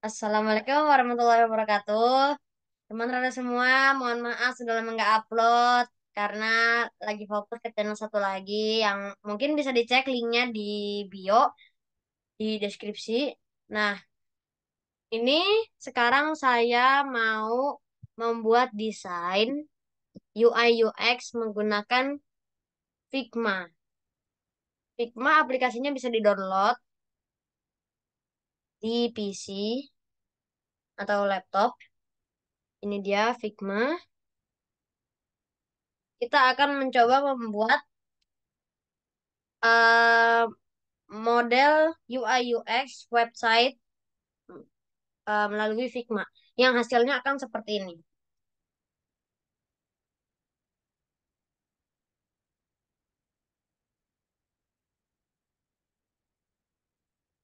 Assalamualaikum warahmatullahi wabarakatuh. Teman-teman semua, mohon maaf sudah lama nggak upload karena lagi fokus ke channel satu lagi yang mungkin bisa dicek linknya di bio, di deskripsi. Nah, ini sekarang saya mau membuat desain UI UX menggunakan Figma. Figma aplikasinya bisa di-download di PC atau laptop. Ini dia Figma. Kita akan mencoba membuat uh, model UI UX website uh, melalui Figma yang hasilnya akan seperti ini.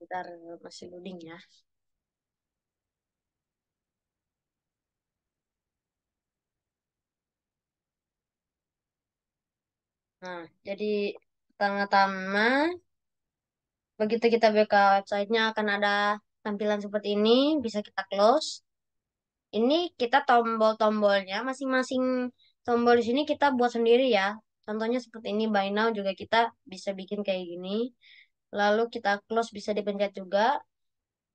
Bentar masih loading ya. Nah, jadi pertama-tama begitu kita buka websitenya akan ada tampilan seperti ini, bisa kita close. Ini kita tombol-tombolnya, masing-masing tombol di sini kita buat sendiri ya. Contohnya seperti ini, buy now juga kita bisa bikin kayak gini. Lalu kita close bisa dipencet juga.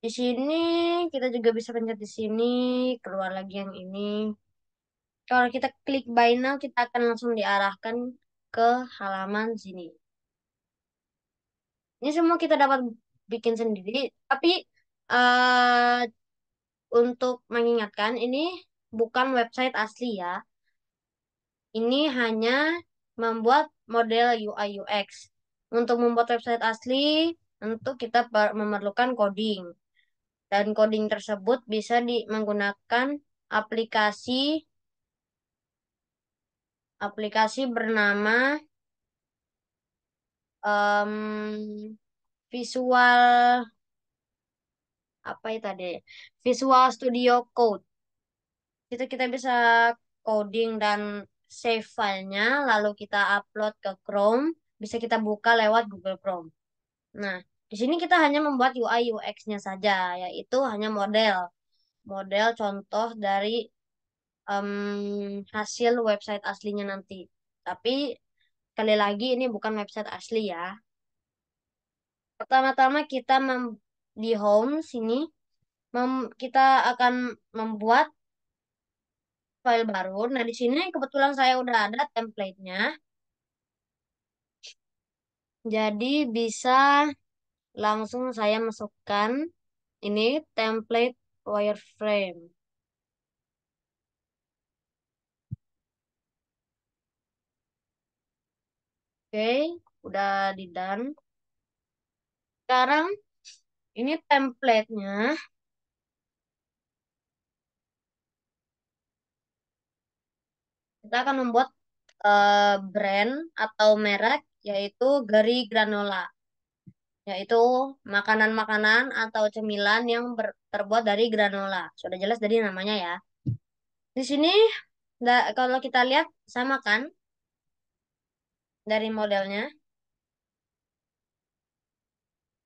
Di sini kita juga bisa pencet di sini, keluar lagi yang ini. Kalau kita klik buy now, kita akan langsung diarahkan ke halaman sini. Ini semua kita dapat bikin sendiri, tapi uh, untuk mengingatkan ini bukan website asli ya. Ini hanya membuat model UI UX. Untuk membuat website asli, tentu kita memerlukan coding. Dan coding tersebut bisa menggunakan aplikasi aplikasi bernama um, Visual apa itu ya tadi Visual Studio Code itu kita bisa coding dan save filenya lalu kita upload ke Chrome bisa kita buka lewat Google Chrome nah di sini kita hanya membuat UI UX-nya saja yaitu hanya model model contoh dari um, hasil website aslinya nanti. Tapi sekali lagi ini bukan website asli ya. Pertama-tama kita mem di home sini mem kita akan membuat file baru. Nah, di sini kebetulan saya udah ada template-nya. Jadi bisa langsung saya masukkan ini template wireframe. Oke, udah di done. Sekarang ini templatenya. Kita akan membuat uh, brand atau merek yaitu Geri Granola. Yaitu makanan-makanan atau cemilan yang terbuat dari granola. Sudah jelas dari namanya ya. Di sini kalau kita lihat sama kan dari modelnya.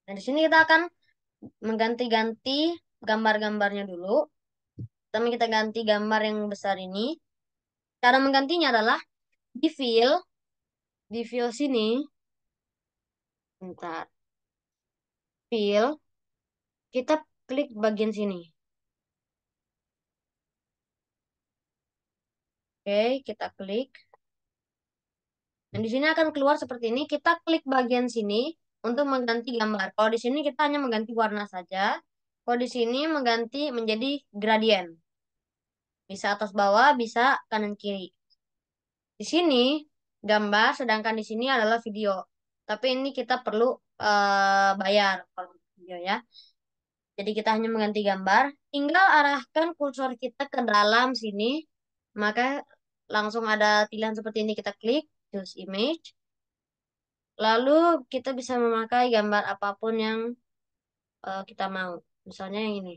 Nah, di sini kita akan mengganti-ganti gambar-gambarnya dulu. Pertama kita ganti gambar yang besar ini. Cara menggantinya adalah di fill, di fill sini, bentar, fill, kita klik bagian sini. Oke, kita klik. Nah, di sini akan keluar seperti ini. Kita klik bagian sini untuk mengganti gambar. Kalau di sini kita hanya mengganti warna saja. Kalau di sini mengganti menjadi gradien. Bisa atas bawah, bisa kanan kiri. Di sini gambar, sedangkan di sini adalah video. Tapi ini kita perlu uh, bayar kalau video ya. Jadi kita hanya mengganti gambar, tinggal arahkan kursor kita ke dalam sini, maka langsung ada pilihan seperti ini kita klik choose image. Lalu kita bisa memakai gambar apapun yang uh, kita mau. Misalnya yang ini.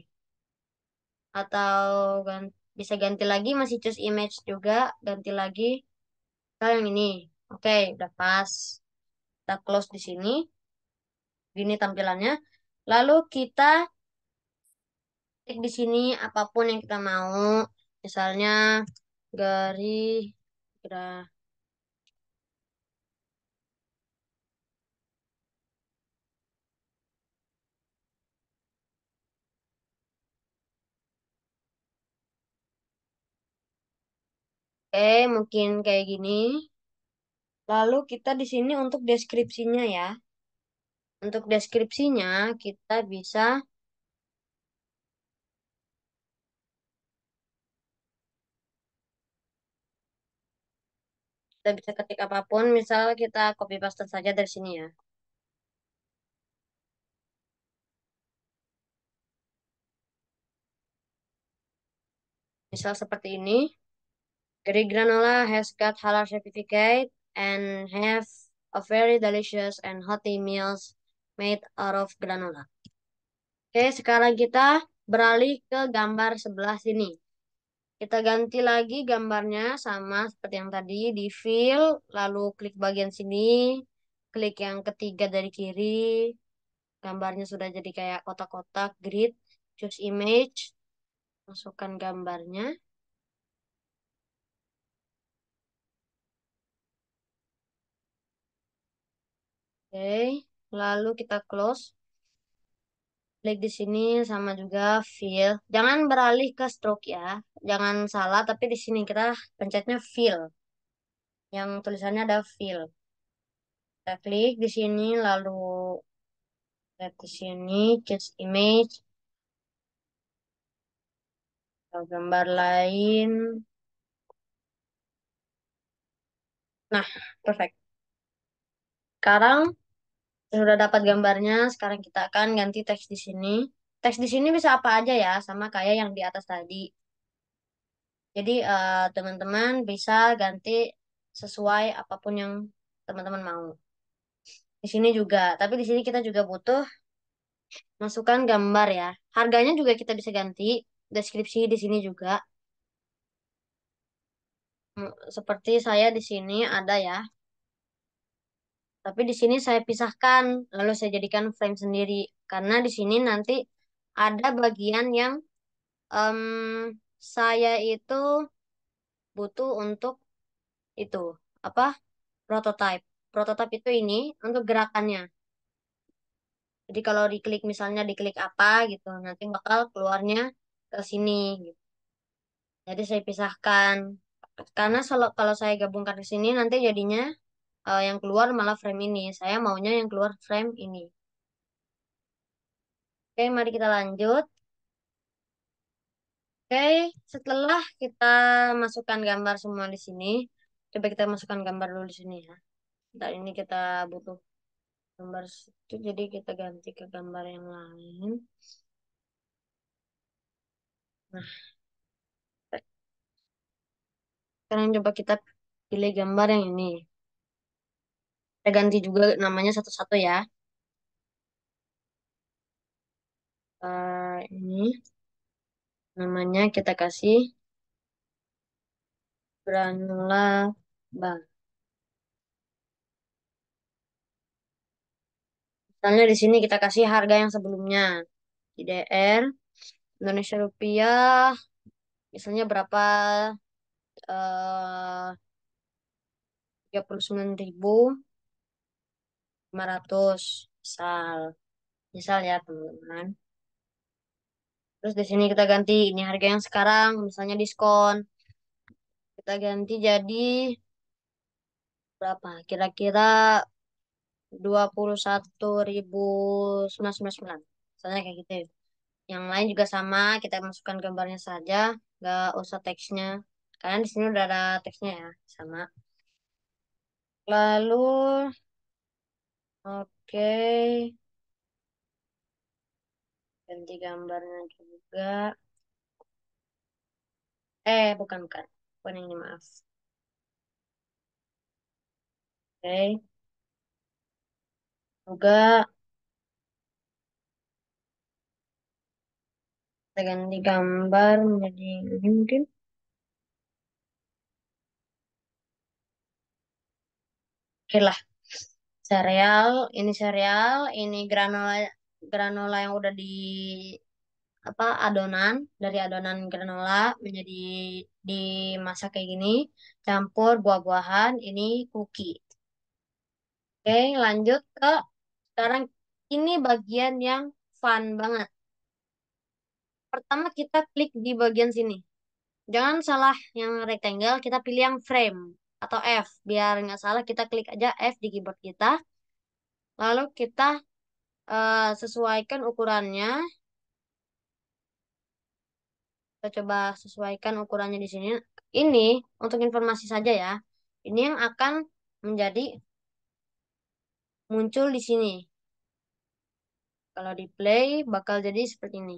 Atau ganti, bisa ganti lagi masih choose image juga. Ganti lagi. Kalau yang ini. Oke, okay, udah pas. Kita close di sini. Gini tampilannya. Lalu kita klik di sini apapun yang kita mau. Misalnya garis gerah Oke, eh, mungkin kayak gini. Lalu kita di sini untuk deskripsinya ya. Untuk deskripsinya kita bisa kita bisa ketik apapun, misal kita copy paste saja dari sini ya. Misal seperti ini. Greek granola has got halal certificate and have a very delicious and hearty meals made out of granola. Oke, sekarang kita beralih ke gambar sebelah sini. Kita ganti lagi gambarnya sama seperti yang tadi di fill, lalu klik bagian sini, klik yang ketiga dari kiri. Gambarnya sudah jadi kayak kotak-kotak grid, choose image, masukkan gambarnya. Oke, lalu kita close. Klik di sini sama juga fill. Jangan beralih ke stroke ya. Jangan salah, tapi di sini kita pencetnya fill. Yang tulisannya ada fill. Kita klik di sini, lalu klik di sini, choose image. atau Gambar lain. Nah, perfect. Sekarang sudah dapat gambarnya, sekarang kita akan ganti teks di sini. Teks di sini bisa apa aja ya, sama kayak yang di atas tadi. Jadi eh, teman-teman uh, bisa ganti sesuai apapun yang teman-teman mau. Di sini juga, tapi di sini kita juga butuh masukkan gambar ya. Harganya juga kita bisa ganti, deskripsi di sini juga. Hmm, seperti saya di sini ada ya, tapi di sini saya pisahkan, lalu saya jadikan frame sendiri. Karena di sini nanti ada bagian yang um, saya itu butuh untuk itu, apa, prototype. Prototype itu ini untuk gerakannya. Jadi kalau diklik, misalnya diklik apa gitu, nanti bakal keluarnya ke sini. Gitu. Jadi saya pisahkan. Karena kalau saya gabungkan ke sini nanti jadinya uh, yang keluar malah frame ini. Saya maunya yang keluar frame ini. Oke, mari kita lanjut. Oke, setelah kita masukkan gambar semua di sini, coba kita masukkan gambar dulu di sini ya. Dan ini kita butuh gambar itu, jadi kita ganti ke gambar yang lain. Nah, sekarang coba kita pilih gambar yang ini. Saya ganti juga namanya satu-satu ya. Uh, ini namanya kita kasih granula bank. Misalnya di sini kita kasih harga yang sebelumnya. IDR Indonesia rupiah misalnya berapa eh uh, ribu 500 misal misal ya teman-teman terus di sini kita ganti ini harga yang sekarang misalnya diskon kita ganti jadi berapa kira-kira 21.999 misalnya kayak gitu ya. yang lain juga sama kita masukkan gambarnya saja nggak usah teksnya karena di sini udah ada teksnya ya sama lalu Oke. Ganti gambarnya juga. Eh, bukan, bukan. Bukan ini, maaf. Oke. Juga. Kita ganti gambar menjadi ini mungkin. Oke lah. Sereal, ini sereal, ini granola granola yang udah di apa adonan dari adonan granola menjadi dimasak kayak gini campur buah-buahan ini cookie oke lanjut ke sekarang ini bagian yang fun banget pertama kita klik di bagian sini jangan salah yang rectangle kita pilih yang frame atau F. Biar nggak salah kita klik aja F di keyboard kita. Lalu kita uh, sesuaikan ukurannya. Kita coba sesuaikan ukurannya di sini. Ini untuk informasi saja ya. Ini yang akan menjadi muncul di sini. Kalau di play bakal jadi seperti ini.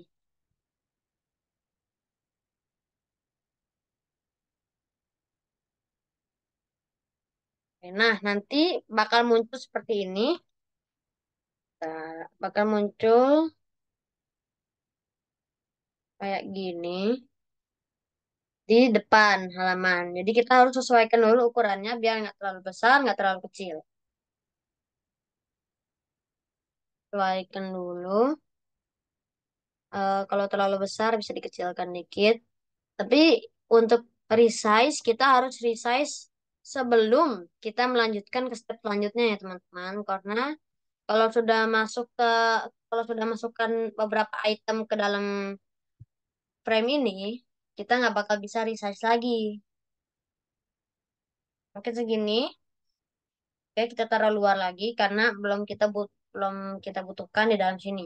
Nah, nanti bakal muncul seperti ini. Bakal muncul kayak gini di depan halaman. Jadi kita harus sesuaikan dulu ukurannya biar nggak terlalu besar, nggak terlalu kecil. Sesuaikan dulu. Uh, kalau terlalu besar bisa dikecilkan dikit. Tapi untuk resize kita harus resize sebelum kita melanjutkan ke step selanjutnya ya teman-teman karena kalau sudah masuk ke kalau sudah masukkan beberapa item ke dalam frame ini kita nggak bakal bisa resize lagi mungkin segini oke kita taruh luar lagi karena belum kita but belum kita butuhkan di dalam sini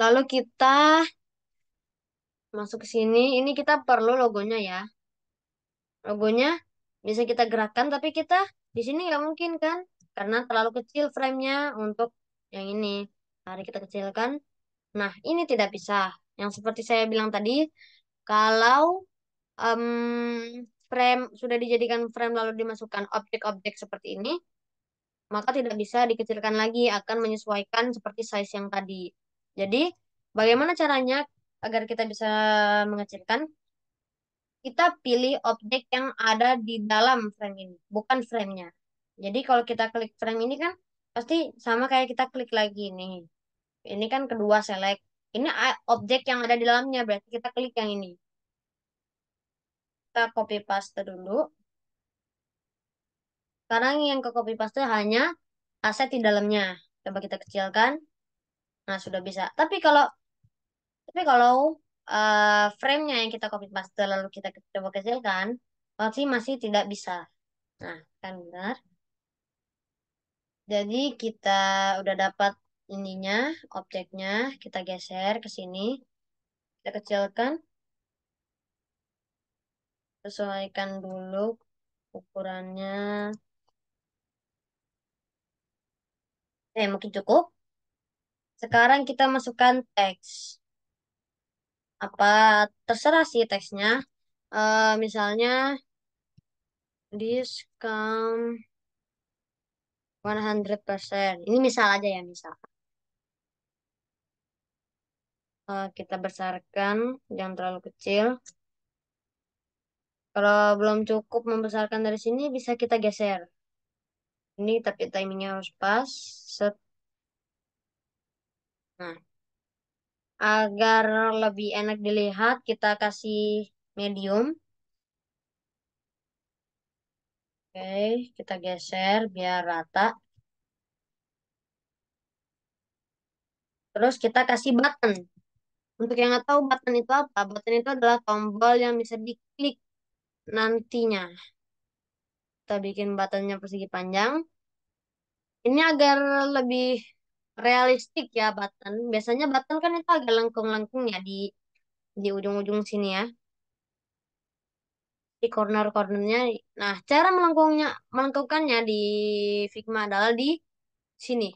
lalu kita masuk ke sini ini kita perlu logonya ya logonya bisa kita gerakkan tapi kita di sini nggak mungkin kan karena terlalu kecil framenya untuk yang ini hari kita kecilkan nah ini tidak bisa yang seperti saya bilang tadi kalau um, frame sudah dijadikan frame lalu dimasukkan objek-objek seperti ini maka tidak bisa dikecilkan lagi akan menyesuaikan seperti size yang tadi jadi bagaimana caranya agar kita bisa mengecilkan kita pilih objek yang ada di dalam frame ini, bukan framenya. Jadi kalau kita klik frame ini kan pasti sama kayak kita klik lagi nih. Ini kan kedua select. Ini objek yang ada di dalamnya, berarti kita klik yang ini. Kita copy paste dulu. Sekarang yang ke copy paste hanya aset di dalamnya. Coba kita kecilkan. Nah, sudah bisa. Tapi kalau tapi kalau uh, frame-nya yang kita copy paste lalu kita coba kecilkan, pasti masih tidak bisa. Nah, kan benar. Jadi kita udah dapat ininya, objeknya, kita geser ke sini. Kita kecilkan. Sesuaikan dulu ukurannya. Eh, mungkin cukup. Sekarang kita masukkan teks apa terserah sih teksnya. Uh, misalnya discount 100%. Ini misal aja ya, misal. Uh, kita besarkan, jangan terlalu kecil. Kalau belum cukup membesarkan dari sini, bisa kita geser. Ini tapi timingnya harus pas. Set. Nah, Agar lebih enak dilihat, kita kasih medium. Oke, kita geser biar rata. Terus kita kasih button. Untuk yang nggak tahu button itu apa, button itu adalah tombol yang bisa diklik nantinya. Kita bikin buttonnya persegi panjang. Ini agar lebih realistik ya button. Biasanya button kan itu agak lengkung-lengkung ya di di ujung-ujung sini ya. Di corner-cornernya. Nah, cara melengkungnya melengkungkannya di Figma adalah di sini.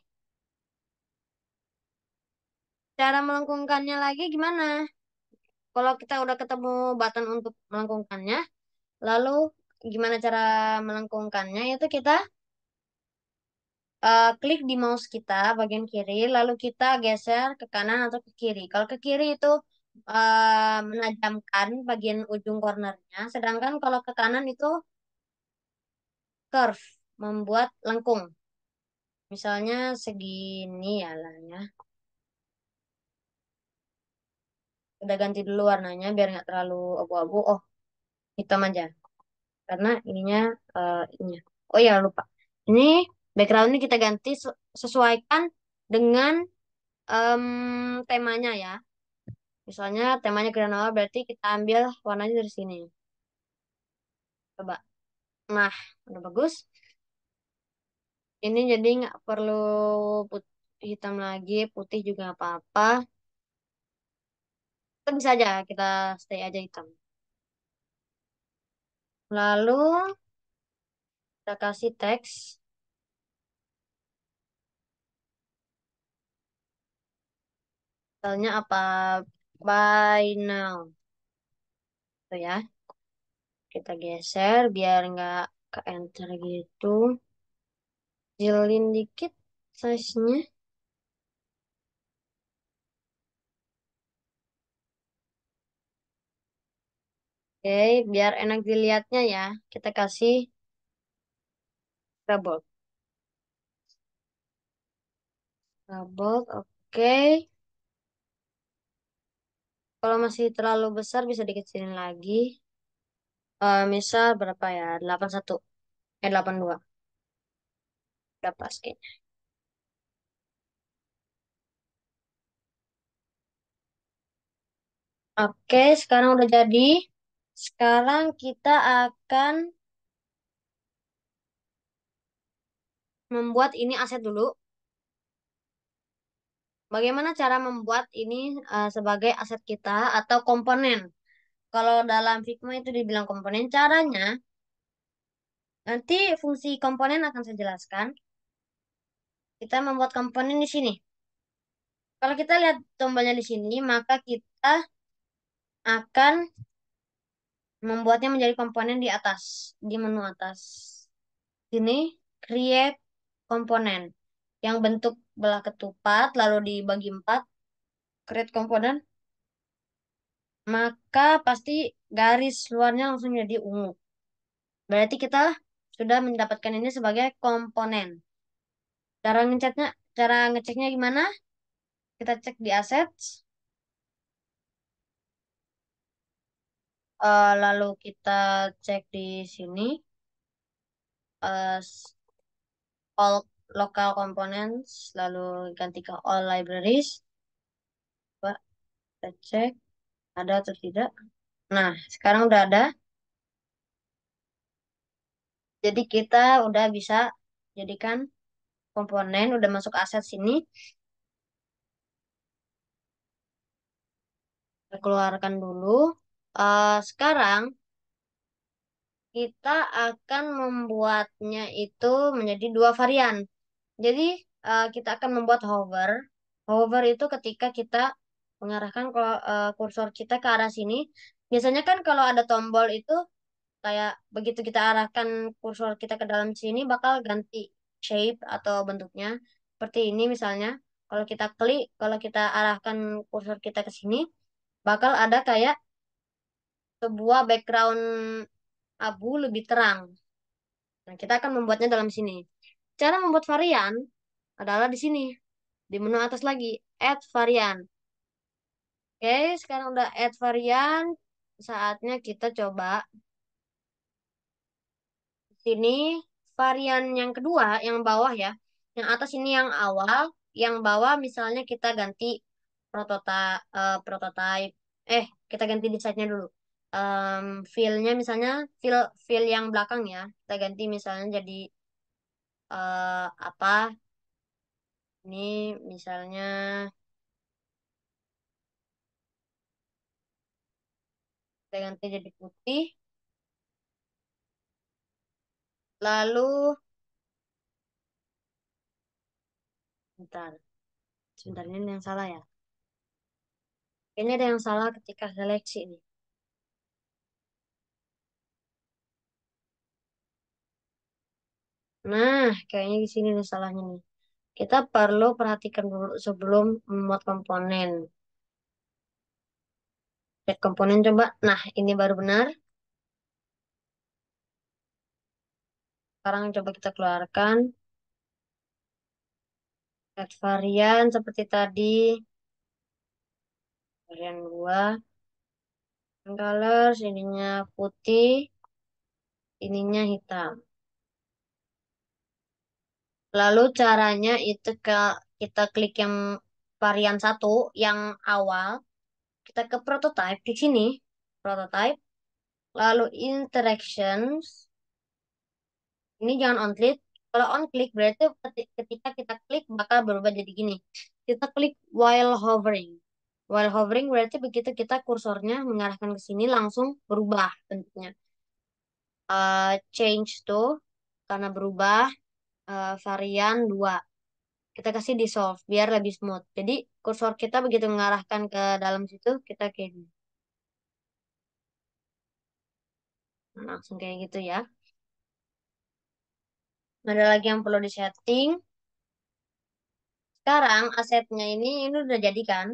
Cara melengkungkannya lagi gimana? Kalau kita udah ketemu button untuk melengkungkannya, lalu gimana cara melengkungkannya itu kita uh, klik di mouse kita bagian kiri, lalu kita geser ke kanan atau ke kiri. Kalau ke kiri itu uh, menajamkan bagian ujung cornernya, sedangkan kalau ke kanan itu curve, membuat lengkung. Misalnya segini ya lahnya. Udah ganti dulu warnanya biar nggak terlalu abu-abu. Oh, hitam aja. Karena ininya, uh, eh, ininya. Oh ya lupa. Ini background ini kita ganti sesuaikan dengan um, temanya ya misalnya temanya granola berarti kita ambil warnanya dari sini coba nah udah bagus ini jadi nggak perlu putih, hitam lagi putih juga apa-apa kita bisa aja kita stay aja hitam lalu kita kasih teks misalnya apa by now tuh ya kita geser biar nggak ke enter gitu jelin dikit size-nya Oke, okay, biar enak dilihatnya ya, kita kasih double. Double, oke. Okay. Kalau masih terlalu besar bisa dikecilin lagi. Uh, misal berapa ya? 81. Eh, 82. Udah pas kayaknya. Oke, sekarang udah jadi. Sekarang kita akan membuat ini aset dulu. Bagaimana cara membuat ini uh, sebagai aset kita atau komponen? Kalau dalam Figma itu dibilang komponen, caranya nanti fungsi komponen akan saya jelaskan. Kita membuat komponen di sini. Kalau kita lihat tombolnya di sini, maka kita akan membuatnya menjadi komponen di atas, di menu atas. Sini, create komponen yang bentuk belah ketupat lalu dibagi empat create komponen maka pasti garis luarnya langsung jadi ungu berarti kita sudah mendapatkan ini sebagai komponen cara ngeceknya cara ngeceknya gimana kita cek di assets eh, lalu kita cek di sini uh, all local components, lalu ganti ke all libraries. Coba kita cek ada atau tidak. Nah, sekarang udah ada. Jadi kita udah bisa jadikan komponen, udah masuk aset sini. Kita keluarkan dulu. Uh, sekarang kita akan membuatnya itu menjadi dua varian. Jadi uh, kita akan membuat hover. Hover itu ketika kita mengarahkan uh, kursor kita ke arah sini. Biasanya kan kalau ada tombol itu kayak begitu kita arahkan kursor kita ke dalam sini bakal ganti shape atau bentuknya. Seperti ini misalnya. Kalau kita klik, kalau kita arahkan kursor kita ke sini, bakal ada kayak sebuah background abu lebih terang. Nah, kita akan membuatnya dalam sini. Cara membuat varian adalah di sini. Di menu atas lagi, add varian. Oke, sekarang udah add varian. Saatnya kita coba di sini varian yang kedua, yang bawah ya. Yang atas ini yang awal, yang bawah misalnya kita ganti prototipe, uh, prototype. Eh, kita ganti desainnya dulu um, filenya misalnya fill, feel yang belakang ya kita ganti misalnya jadi uh, apa ini misalnya saya ganti jadi putih lalu sebentar sebentar ini yang salah ya kayaknya ada yang salah ketika seleksi nih Nah, kayaknya di sini nih salahnya nih. Kita perlu perhatikan dulu sebelum memuat komponen. Lihat komponen coba. Nah, ini baru benar. Sekarang coba kita keluarkan. Lihat varian seperti tadi. Varian 2. Color, ininya putih. Ininya hitam. Lalu caranya itu ke kita klik yang varian satu yang awal, kita ke prototype di sini, prototype, lalu interactions. Ini jangan on click. Kalau on click berarti ketika kita klik bakal berubah jadi gini. Kita klik while hovering. While hovering berarti begitu kita kursornya mengarahkan ke sini langsung berubah bentuknya. Uh, change tuh karena berubah uh, varian 2. Kita kasih di solve biar lebih smooth. Jadi kursor kita begitu mengarahkan ke dalam situ, kita kayak gini. Nah, Langsung kayak gitu ya. Ada lagi yang perlu disetting. Sekarang asetnya ini, ini udah jadi kan?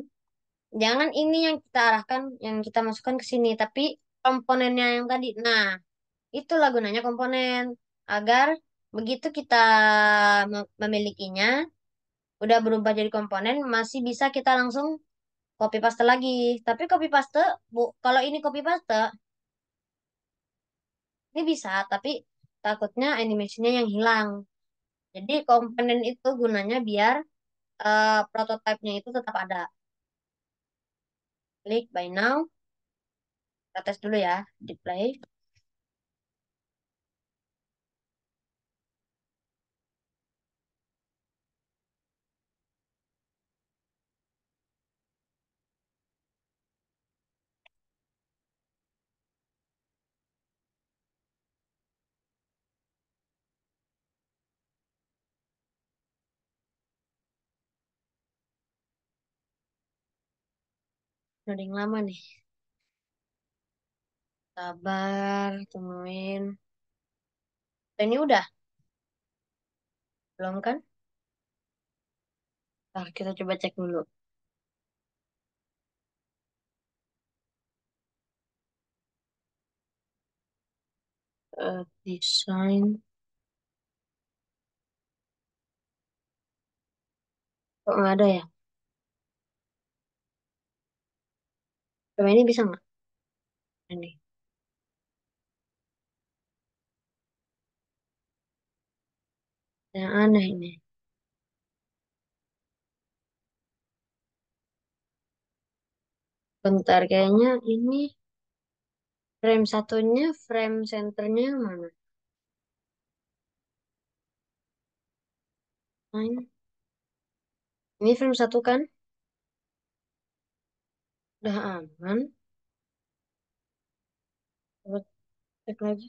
Jangan ini yang kita arahkan, yang kita masukkan ke sini. Tapi komponennya yang tadi. Nah, itulah gunanya komponen. Agar Begitu kita memilikinya, udah berubah jadi komponen, masih bisa kita langsung copy paste lagi. Tapi copy paste, bu, kalau ini copy paste, ini bisa, tapi takutnya animasinya yang hilang. Jadi komponen itu gunanya biar uh, prototipenya itu tetap ada. Klik by now. Kita tes dulu ya, di play. Ada yang lama nih. Sabar, temuin. Ini udah? Belum kan? Nah, kita coba cek dulu. Uh, desain. Kok nggak ada ya? Coba ini bisa nggak? Ini. Yang aneh ini. Bentar, kayaknya ini frame satunya, frame centernya yang mana? Ini frame satu kan? Udah aman. Coba cek lagi.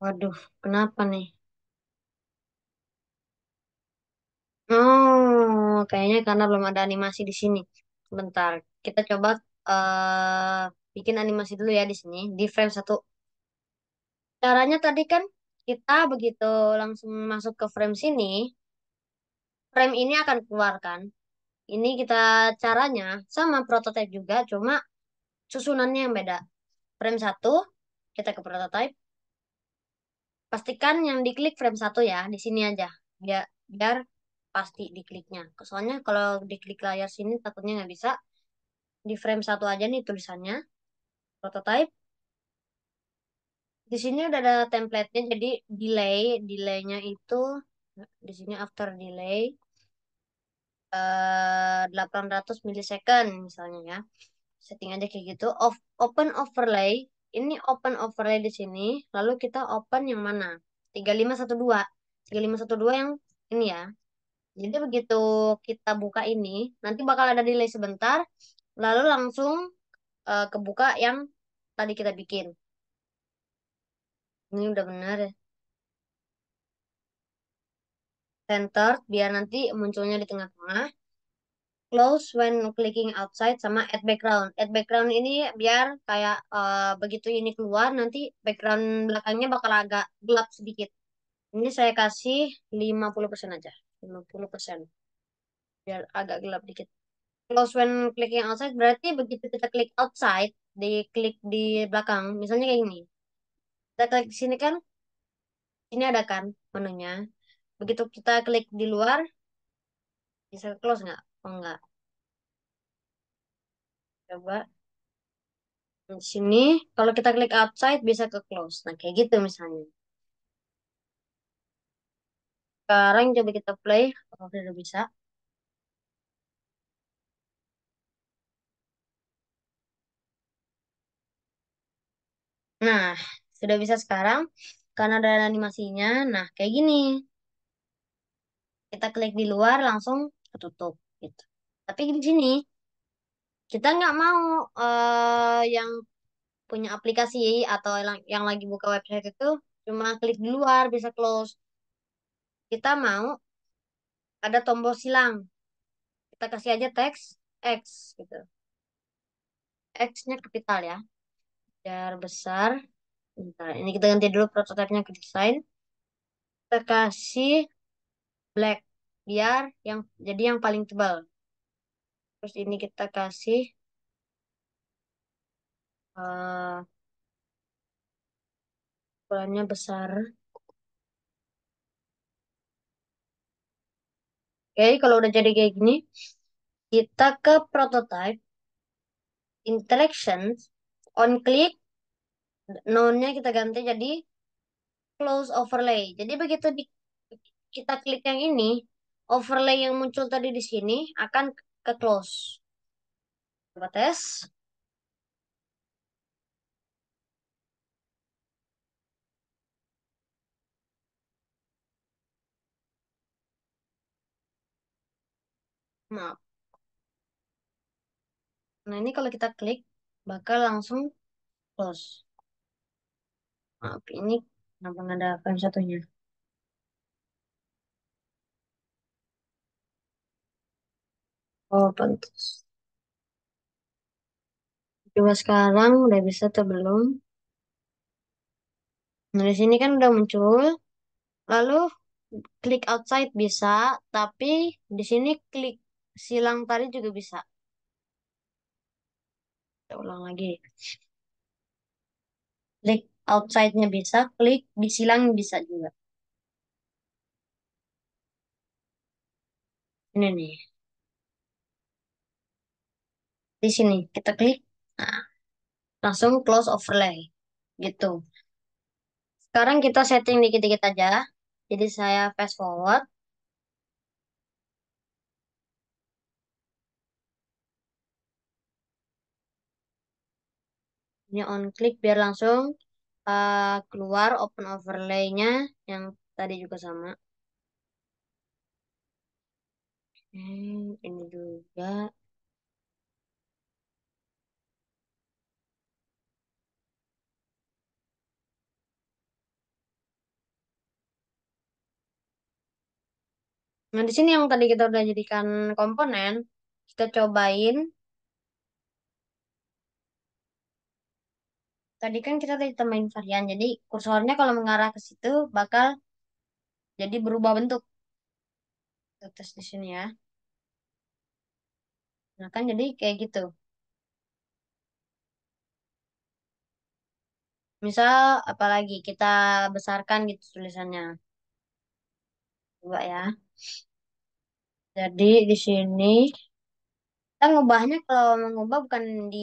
Waduh, kenapa nih? Oh, kayaknya karena belum ada animasi di sini. Bentar, kita coba Uh bikin animasi dulu ya di sini di frame satu. Caranya tadi kan kita begitu langsung masuk ke frame sini, frame ini akan keluarkan. Ini kita caranya sama prototype juga, cuma susunannya yang beda. Frame satu kita ke prototype. Pastikan yang diklik frame satu ya, di sini aja. Biar, biar pasti dikliknya. Soalnya kalau diklik layar sini takutnya nggak bisa. Di frame satu aja nih tulisannya prototype. Di sini udah ada template-nya, jadi delay, delay-nya itu di sini after delay uh, eh, 800 milisecond misalnya ya. Setting aja kayak gitu. of open overlay, ini open overlay di sini, lalu kita open yang mana? 3512. 3512 yang ini ya. Jadi begitu kita buka ini, nanti bakal ada delay sebentar, lalu langsung uh, kebuka yang tadi kita bikin. Ini udah benar ya. Center, biar nanti munculnya di tengah-tengah. Close when clicking outside sama add background. Add background ini biar kayak uh, begitu ini keluar, nanti background belakangnya bakal agak gelap sedikit. Ini saya kasih 50% aja. 50%. Biar agak gelap dikit. Close when clicking outside berarti begitu kita klik outside, di klik di belakang, misalnya kayak gini. Kita klik di sini kan, ini ada kan menunya. Begitu kita klik di luar, bisa close nggak? Oh, nggak. Coba di sini kalau kita klik outside bisa ke close nah kayak gitu misalnya sekarang coba kita play kalau oh, sudah bisa Nah, sudah bisa sekarang karena ada animasinya. Nah, kayak gini. Kita klik di luar langsung ketutup gitu. Tapi di sini kita nggak mau uh, yang punya aplikasi atau yang, yang lagi buka website itu cuma klik di luar bisa close. Kita mau ada tombol silang. Kita kasih aja teks X gitu. X-nya kapital ya biar besar. Bentar, ini kita ganti dulu prototipnya ke desain. Kita kasih black biar yang jadi yang paling tebal. Terus ini kita kasih uh, ukurannya besar. Oke, okay, kalau udah jadi kayak gini, kita ke prototype, interactions, on click nonnya kita ganti jadi close overlay. Jadi begitu di, kita klik yang ini, overlay yang muncul tadi di sini akan ke close. Coba tes. Maaf. Nah, ini kalau kita klik bakal langsung close. Maaf, ini kenapa nggak ada frame satunya? Oh, pantas. Coba sekarang udah bisa atau belum? Nah, di sini kan udah muncul. Lalu klik outside bisa, tapi di sini klik silang tadi juga bisa. Kita ulang lagi. Klik outside-nya bisa, klik di silang bisa juga. Ini nih. Di sini, kita klik. Nah, langsung close overlay. Gitu. Sekarang kita setting dikit-dikit aja. Jadi saya fast forward. ini on click biar langsung uh, keluar open overlay-nya yang tadi juga sama. ini juga. Nah, di sini yang tadi kita udah jadikan komponen, kita cobain tadi kan kita tadi temuin varian jadi kursornya kalau mengarah ke situ bakal jadi berubah bentuk terus di sini ya nah kan jadi kayak gitu misal apalagi kita besarkan gitu tulisannya coba ya jadi di sini kita ngubahnya kalau mengubah bukan di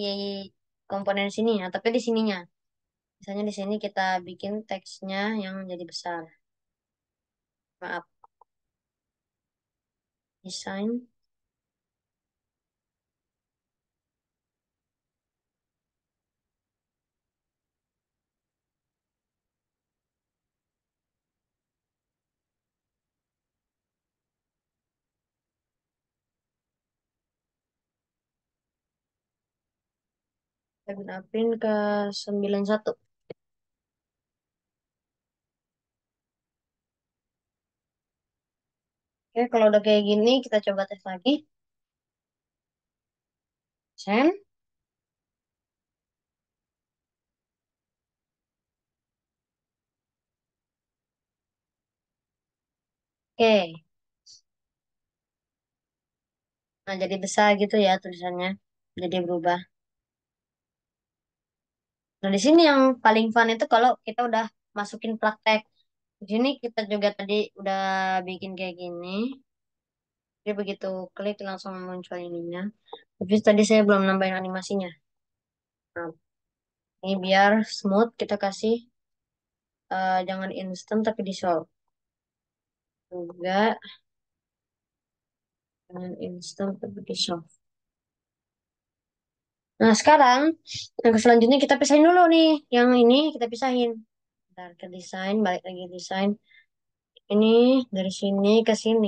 komponen sini sininya, tapi di sininya. Misalnya di sini kita bikin teksnya yang jadi besar. Maaf. Design. Kevin Aprin ke satu. Oke, kalau udah kayak gini, kita coba tes lagi. Sen. Oke. Nah, jadi besar gitu ya tulisannya. Jadi berubah. Nah, di sini yang paling fun itu kalau kita udah masukin praktek. Di sini kita juga tadi udah bikin kayak gini. Jadi begitu klik langsung muncul ininya. Tapi tadi saya belum nambahin animasinya. Nah, ini biar smooth kita kasih uh, jangan instant tapi dissolve. Juga jangan instant tapi dissolve. Nah, sekarang yang selanjutnya kita pisahin dulu nih. Yang ini kita pisahin. Bentar ke desain, balik lagi desain. Ini dari sini ke sini.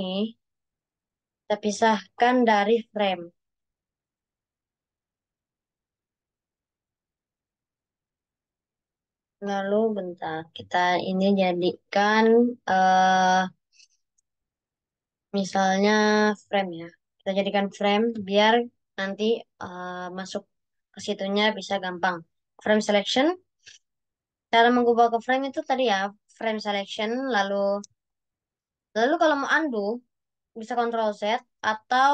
Kita pisahkan dari frame. Lalu bentar, kita ini jadikan uh, misalnya frame ya. Kita jadikan frame biar nanti uh, masuk ke situnya bisa gampang. Frame selection. Cara mengubah ke frame itu tadi ya, frame selection lalu lalu kalau mau undo bisa control Z atau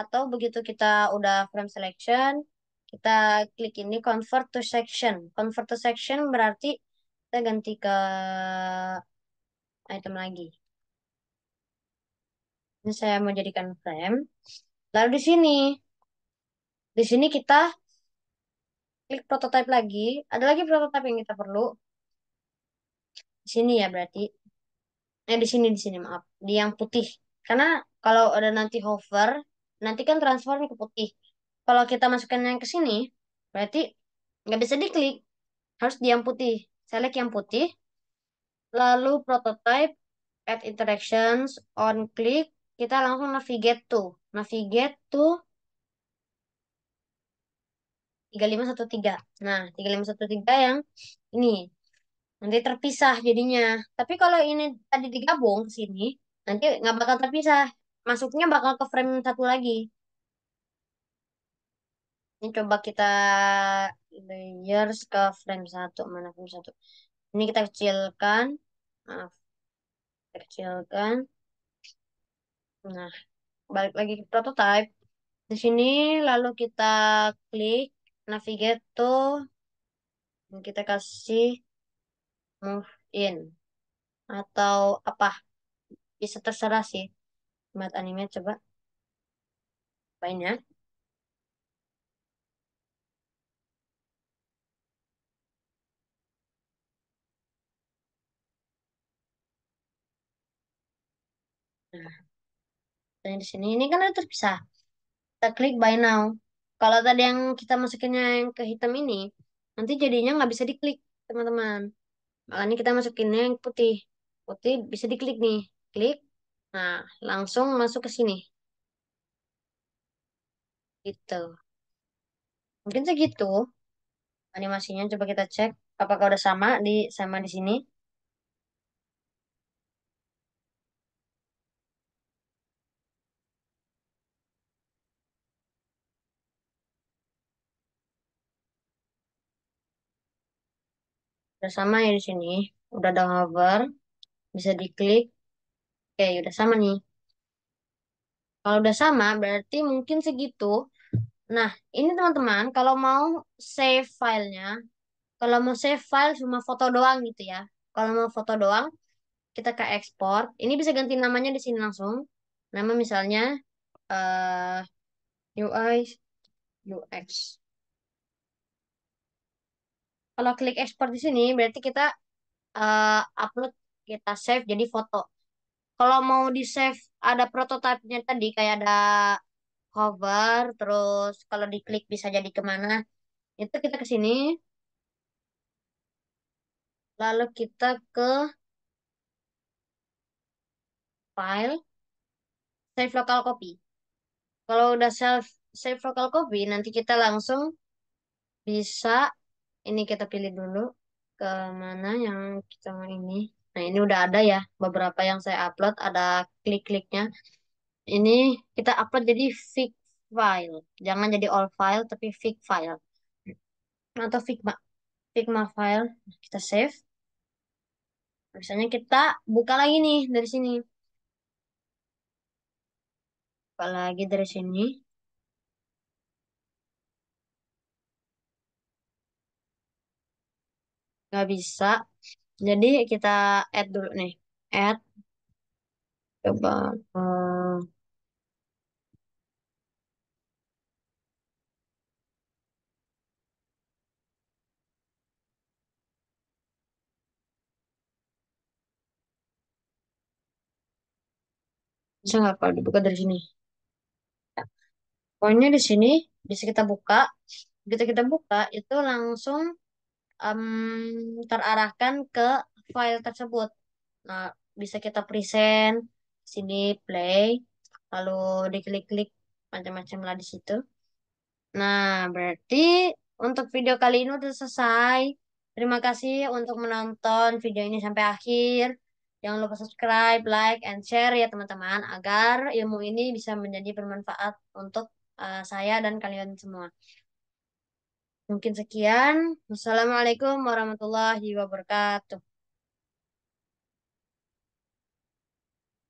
atau begitu kita udah frame selection kita klik ini convert to section. Convert to section berarti kita ganti ke item lagi. Ini saya mau jadikan frame. Lalu di sini, di sini kita klik prototype lagi. Ada lagi prototype yang kita perlu. Di sini ya berarti. Eh di sini di sini maaf, di yang putih. Karena kalau ada nanti hover, nanti kan transform ke putih. Kalau kita masukkan yang ke sini, berarti nggak bisa diklik. Harus di yang putih. Select yang putih. Lalu prototype add interactions on click, kita langsung navigate tuh Navigate get to 3513. Nah, 3513 yang ini. Nanti terpisah jadinya. Tapi kalau ini tadi digabung ke sini, nanti nggak bakal terpisah. Masuknya bakal ke frame satu lagi. Ini coba kita layers ke frame satu. Mana frame satu? Ini kita kecilkan. Maaf. Kita kecilkan. Nah, balik lagi ke prototype di sini lalu kita klik navigate to dan kita kasih move in atau apa bisa terserah sih mat anime coba banyak yang di sini ini kan udah terpisah kita klik buy now kalau tadi yang kita masukinnya yang ke hitam ini nanti jadinya nggak bisa diklik teman-teman makanya kita masukinnya yang putih putih bisa diklik nih klik nah langsung masuk ke sini gitu mungkin segitu animasinya coba kita cek apakah udah sama di sama di sini udah sama ya di sini udah ada hover bisa diklik oke udah sama nih kalau udah sama berarti mungkin segitu nah ini teman-teman kalau mau save filenya kalau mau save file cuma foto doang gitu ya kalau mau foto doang kita ke export ini bisa ganti namanya di sini langsung nama misalnya uh, eh, UI UX kalau klik export di sini berarti kita uh, upload kita save jadi foto kalau mau di save ada prototipenya tadi kayak ada cover terus kalau diklik bisa jadi kemana itu kita ke sini lalu kita ke file save local copy kalau udah save save local copy nanti kita langsung bisa ini kita pilih dulu ke mana yang kita mau ini nah ini udah ada ya beberapa yang saya upload ada klik-kliknya ini kita upload jadi fix file jangan jadi all file tapi fix file atau figma figma file kita save misalnya kita buka lagi nih dari sini buka lagi dari sini nggak bisa jadi kita add dulu nih add coba eh, bisa nggak kalau dibuka dari sini pokoknya di sini bisa kita buka begitu kita buka itu langsung um, terarahkan ke file tersebut. Nah, bisa kita present, sini play, lalu diklik-klik macam-macam lah di situ. Nah, berarti untuk video kali ini sudah selesai. Terima kasih untuk menonton video ini sampai akhir. Jangan lupa subscribe, like, and share ya teman-teman agar ilmu ini bisa menjadi bermanfaat untuk uh, saya dan kalian semua. Mungkin sekian. Wassalamualaikum warahmatullahi wabarakatuh.